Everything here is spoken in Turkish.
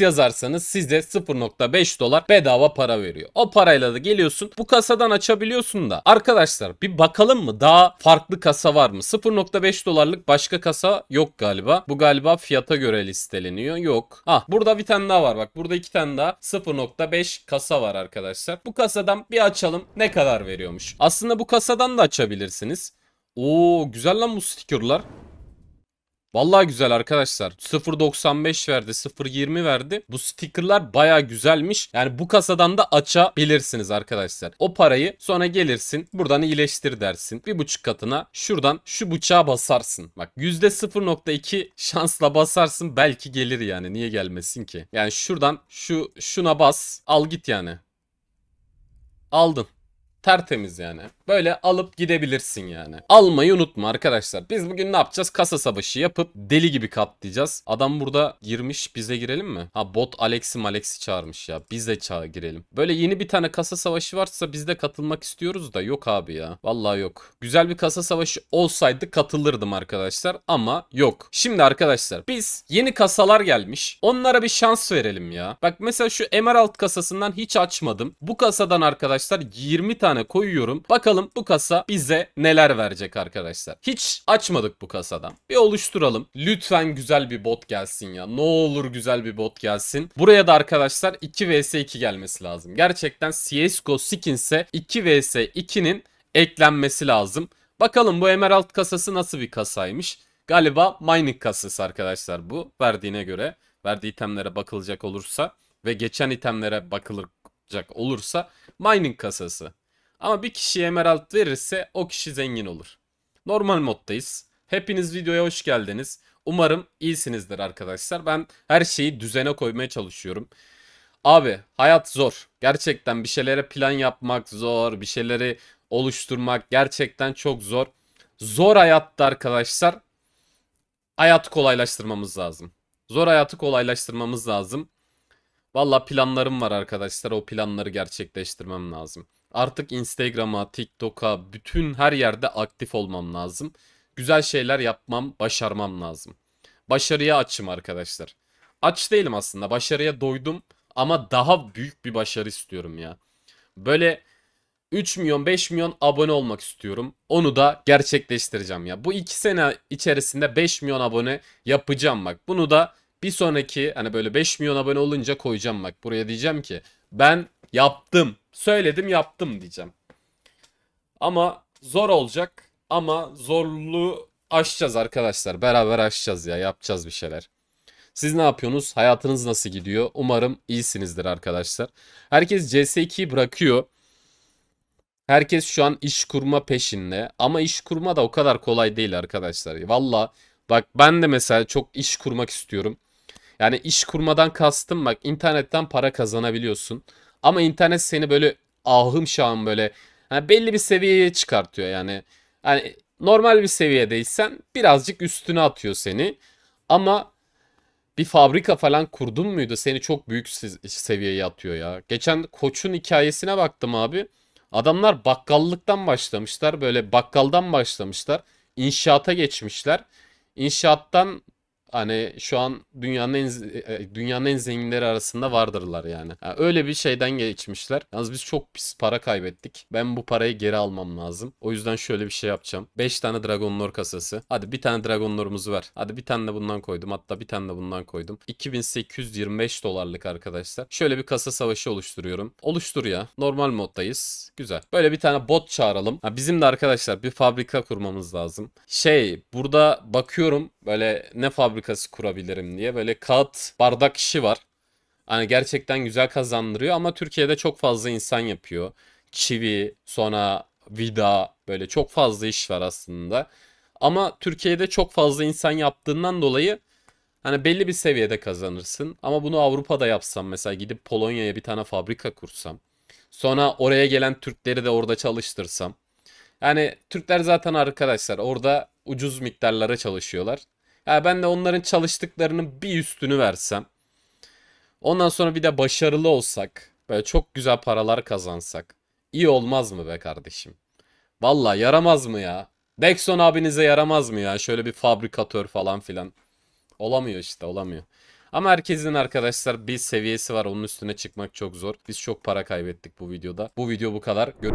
yazarsanız size 0.5 dolar bedava para veriyor. O parayla da geliyorsun bu kasadan açabiliyorsun da. Arkadaşlar bir bakalım mı daha farklı kasa var mı? 0.5 dolarlık başka kasa yok galiba. Bu galiba fiyata göre listeleniyor. Yok. Ah burada bir tane daha var bak. Burada iki tane daha 0.5 kasa var arkadaşlar. Bu kasadan bir açalım ne kadar veriyormuş. Aslında bu kasadan da açabilirsiniz. Oo güzel lan bu stikerler. Vallahi güzel arkadaşlar. 0.95 verdi, 0.20 verdi. Bu stickerlar baya güzelmiş. Yani bu kasadan da açabilirsiniz arkadaşlar. O parayı sonra gelirsin, buradan iyileştir dersin. Bir buçuk katına şuradan şu bıçağa basarsın. Bak %0.2 şansla basarsın belki gelir yani. Niye gelmesin ki? Yani şuradan şu şuna bas, al git yani. Aldın. Tertemiz yani. Böyle alıp gidebilirsin yani. Almayı unutma arkadaşlar. Biz bugün ne yapacağız? Kasa savaşı yapıp deli gibi katlayacağız. Adam burada girmiş bize girelim mi? Ha bot Alex'i Alexi çağırmış ya. bize de çağ girelim. Böyle yeni bir tane kasa savaşı varsa biz de katılmak istiyoruz da yok abi ya. Vallahi yok. Güzel bir kasa savaşı olsaydı katılırdım arkadaşlar ama yok. Şimdi arkadaşlar biz yeni kasalar gelmiş. Onlara bir şans verelim ya. Bak mesela şu Emerald kasasından hiç açmadım. Bu kasadan arkadaşlar 20 tane tane koyuyorum. Bakalım bu kasa bize neler verecek arkadaşlar. Hiç açmadık bu kasadan. Bir oluşturalım. Lütfen güzel bir bot gelsin ya. Ne olur güzel bir bot gelsin. Buraya da arkadaşlar 2 vs 2 gelmesi lazım. Gerçekten CSGO skinse 2 vs 2'nin eklenmesi lazım. Bakalım bu Emerald kasası nasıl bir kasaymış. Galiba mining kasası arkadaşlar bu verdiğine göre. Verdiği itemlere bakılacak olursa ve geçen itemlere bakılacak olursa mining kasası. Ama bir kişi emerald verirse o kişi zengin olur. Normal moddayız. Hepiniz videoya hoş geldiniz. Umarım iyisinizdir arkadaşlar. Ben her şeyi düzene koymaya çalışıyorum. Abi hayat zor. Gerçekten bir şeylere plan yapmak zor. Bir şeyleri oluşturmak gerçekten çok zor. Zor hayatta arkadaşlar hayatı kolaylaştırmamız lazım. Zor hayatı kolaylaştırmamız lazım. Valla planlarım var arkadaşlar. O planları gerçekleştirmem lazım. Artık Instagram'a, TikTok'a, bütün her yerde aktif olmam lazım. Güzel şeyler yapmam, başarmam lazım. Başarıya açım arkadaşlar. Aç değilim aslında. Başarıya doydum ama daha büyük bir başarı istiyorum ya. Böyle 3 milyon 5 milyon abone olmak istiyorum. Onu da gerçekleştireceğim ya. Bu 2 sene içerisinde 5 milyon abone yapacağım bak. Bunu da bir sonraki hani böyle 5 milyon abone olunca koyacağım bak. Buraya diyeceğim ki ben Yaptım. Söyledim yaptım diyeceğim. Ama zor olacak ama zorluğu aşacağız arkadaşlar. Beraber aşacağız ya yapacağız bir şeyler. Siz ne yapıyorsunuz? Hayatınız nasıl gidiyor? Umarım iyisinizdir arkadaşlar. Herkes CS2'yi bırakıyor. Herkes şu an iş kurma peşinde. Ama iş kurma da o kadar kolay değil arkadaşlar. Valla bak ben de mesela çok iş kurmak istiyorum. Yani iş kurmadan kastım bak internetten para kazanabiliyorsun. Ama internet seni böyle ahım şahım böyle yani belli bir seviyeye çıkartıyor yani. Yani normal bir seviyedeysen birazcık üstüne atıyor seni. Ama bir fabrika falan kurdun muydu seni çok büyük seviyeye atıyor ya. Geçen koçun hikayesine baktım abi. Adamlar bakkallıktan başlamışlar böyle bakkaldan başlamışlar. İnşaata geçmişler. İnşaattan Hani şu an dünyanın en e, e, dünyanın en zenginleri arasında vardırlar yani. yani. Öyle bir şeyden geçmişler. Yalnız biz çok pis para kaybettik. Ben bu parayı geri almam lazım. O yüzden şöyle bir şey yapacağım. 5 tane Dragon Lore kasası. Hadi bir tane Dragon Lore'umuzu ver. Hadi bir tane de bundan koydum. Hatta bir tane de bundan koydum. 2825 dolarlık arkadaşlar. Şöyle bir kasa savaşı oluşturuyorum. Oluştur ya. Normal moddayız. Güzel. Böyle bir tane bot çağıralım. Ha, bizim de arkadaşlar bir fabrika kurmamız lazım. Şey burada bakıyorum böyle ne fabrika fabrikası kurabilirim diye böyle kağıt bardak işi var. Hani gerçekten güzel kazandırıyor ama Türkiye'de çok fazla insan yapıyor. Çivi, sonra vida böyle çok fazla iş var aslında. Ama Türkiye'de çok fazla insan yaptığından dolayı hani belli bir seviyede kazanırsın. Ama bunu Avrupa'da yapsam mesela gidip Polonya'ya bir tane fabrika kursam. Sonra oraya gelen Türkleri de orada çalıştırsam. Yani Türkler zaten arkadaşlar orada ucuz miktarlara çalışıyorlar. Ya ben de onların çalıştıklarının bir üstünü versem. Ondan sonra bir de başarılı olsak. Böyle çok güzel paralar kazansak. İyi olmaz mı be kardeşim? Valla yaramaz mı ya? Dexon abinize yaramaz mı ya? Şöyle bir fabrikatör falan filan. Olamıyor işte olamıyor. Ama herkesin arkadaşlar bir seviyesi var. Onun üstüne çıkmak çok zor. Biz çok para kaybettik bu videoda. Bu video bu kadar. Gör